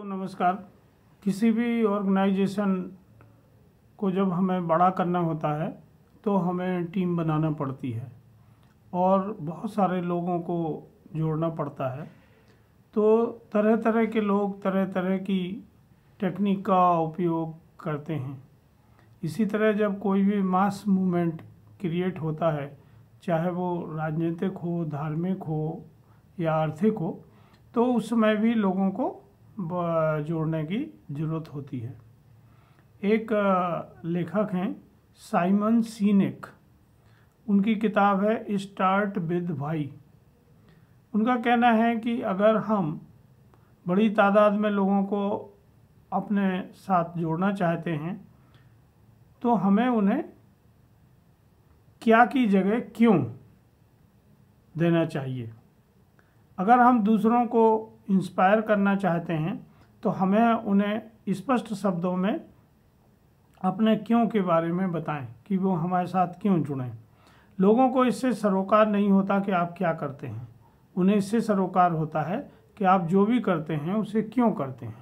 दोस्तों नमस्कार किसी भी ऑर्गेनाइजेशन को जब हमें बड़ा करना होता है तो हमें टीम बनाना पड़ती है और बहुत सारे लोगों को जोड़ना पड़ता है तो तरह तरह के लोग तरह तरह की टेक्निक का उपयोग करते हैं इसी तरह जब कोई भी मास मूवमेंट क्रिएट होता है चाहे वो राजनीतिक हो धार्मिक हो या आर्थिक हो तो उसमें भी लोगों को जोड़ने की ज़रूरत होती है एक लेखक हैं साइमन सीनेक उनकी किताब है स्टार्ट विद भाई उनका कहना है कि अगर हम बड़ी तादाद में लोगों को अपने साथ जोड़ना चाहते हैं तो हमें उन्हें क्या की जगह क्यों देना चाहिए अगर हम दूसरों को इंस्पायर करना चाहते हैं तो हमें उन्हें स्पष्ट शब्दों में अपने क्यों के बारे में बताएं कि वो हमारे साथ क्यों जुड़ें लोगों को इससे सरोकार नहीं होता कि आप क्या करते हैं उन्हें इससे सरोकार होता है कि आप जो भी करते हैं उसे क्यों करते हैं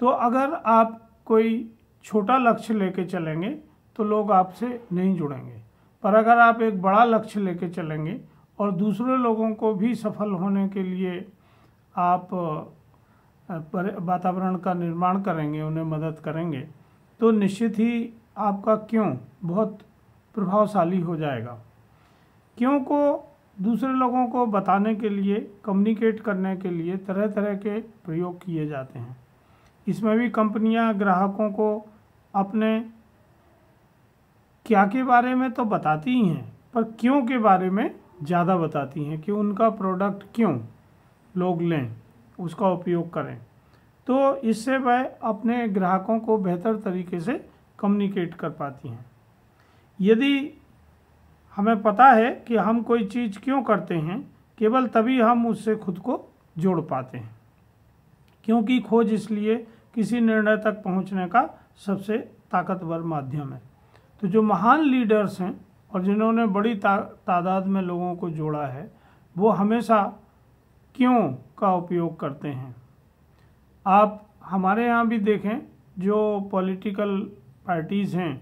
तो अगर आप कोई छोटा लक्ष्य लेके चलेंगे तो लोग आपसे नहीं जुड़ेंगे पर अगर आप एक बड़ा लक्ष्य लेके चलेंगे और दूसरे लोगों को भी सफल होने के लिए आप वातावरण का निर्माण करेंगे उन्हें मदद करेंगे तो निश्चित ही आपका क्यों बहुत प्रभावशाली हो जाएगा क्यों को दूसरे लोगों को बताने के लिए कम्युनिकेट करने के लिए तरह तरह के प्रयोग किए जाते हैं इसमें भी कंपनियां ग्राहकों को अपने क्या के बारे में तो बताती ही हैं पर क्यों के बारे में ज़्यादा बताती हैं कि उनका प्रोडक्ट क्यों लोग लें उसका उपयोग करें तो इससे वह अपने ग्राहकों को बेहतर तरीके से कम्युनिकेट कर पाती हैं यदि हमें पता है कि हम कोई चीज़ क्यों करते हैं केवल तभी हम उससे खुद को जोड़ पाते हैं क्योंकि खोज इसलिए किसी निर्णय तक पहुंचने का सबसे ताकतवर माध्यम है तो जो महान लीडर्स हैं और जिन्होंने बड़ी ता, तादाद में लोगों को जोड़ा है वो हमेशा क्यों का उपयोग करते हैं आप हमारे यहाँ भी देखें जो पॉलिटिकल पार्टीज़ हैं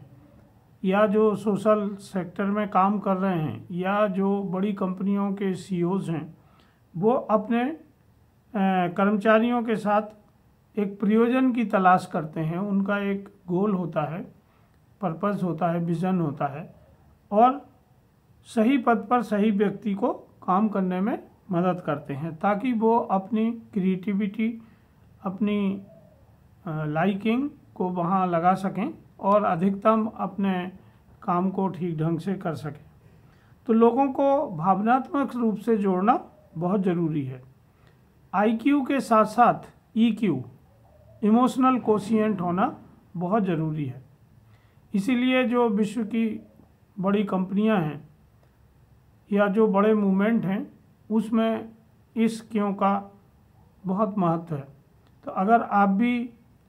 या जो सोशल सेक्टर में काम कर रहे हैं या जो बड़ी कंपनियों के सीईओज e हैं वो अपने कर्मचारियों के साथ एक प्रयोजन की तलाश करते हैं उनका एक गोल होता है पर्पस होता है विज़न होता है और सही पद पर सही व्यक्ति को काम करने में मदद करते हैं ताकि वो अपनी क्रिएटिविटी अपनी लाइकिंग को वहाँ लगा सकें और अधिकतम अपने काम को ठीक ढंग से कर सकें तो लोगों को भावनात्मक रूप से जोड़ना बहुत ज़रूरी है आईक्यू के साथ साथ ईक्यू इमोशनल कोशियंट होना बहुत ज़रूरी है इसीलिए जो विश्व की बड़ी कंपनियां हैं या जो बड़े मूवमेंट हैं उसमें इस क्यों का बहुत महत्व है तो अगर आप भी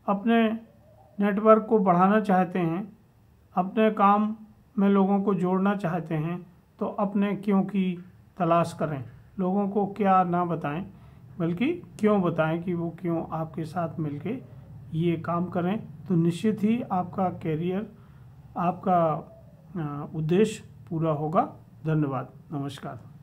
अपने नेटवर्क को बढ़ाना चाहते हैं अपने काम में लोगों को जोड़ना चाहते हैं तो अपने क्यों की तलाश करें लोगों को क्या ना बताएं बल्कि क्यों बताएं कि वो क्यों आपके साथ मिलके ये काम करें तो निश्चित ही आपका कैरियर आपका उद्देश्य पूरा होगा धन्यवाद नमस्कार